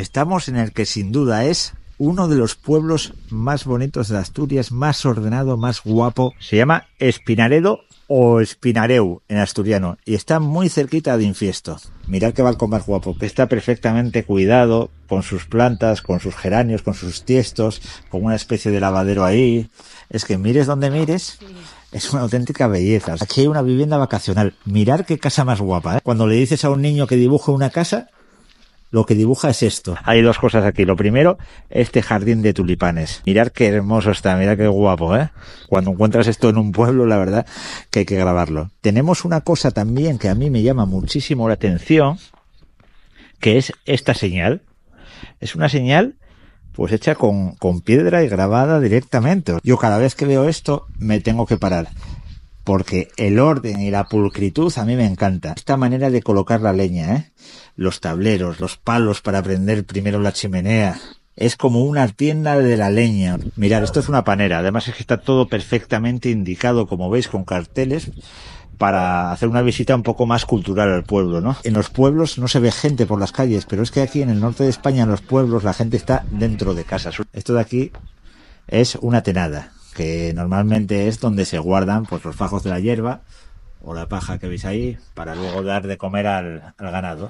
Estamos en el que sin duda es uno de los pueblos más bonitos de Asturias, más ordenado, más guapo. Se llama Espinaredo o Espinareu en asturiano y está muy cerquita de Infiesto. Mirad qué balcón más guapo, que está perfectamente cuidado con sus plantas, con sus geranios, con sus tiestos, con una especie de lavadero ahí. Es que mires donde mires, es una auténtica belleza. Aquí hay una vivienda vacacional. Mirad qué casa más guapa. ¿eh? Cuando le dices a un niño que dibuje una casa, lo que dibuja es esto. Hay dos cosas aquí. Lo primero, este jardín de tulipanes. Mirad qué hermoso está, mirad qué guapo, ¿eh? Cuando encuentras esto en un pueblo, la verdad que hay que grabarlo. Tenemos una cosa también que a mí me llama muchísimo la atención, que es esta señal. Es una señal pues hecha con, con piedra y grabada directamente. Yo cada vez que veo esto me tengo que parar porque el orden y la pulcritud a mí me encanta. Esta manera de colocar la leña, ¿eh? los tableros, los palos para prender primero la chimenea. Es como una tienda de la leña. Mirad, esto es una panera. Además es que está todo perfectamente indicado, como veis, con carteles para hacer una visita un poco más cultural al pueblo, ¿no? En los pueblos no se ve gente por las calles, pero es que aquí en el norte de España, en los pueblos, la gente está dentro de casas. Esto de aquí es una tenada que normalmente es donde se guardan pues, los fajos de la hierba o la paja que veis ahí para luego dar de comer al ganado.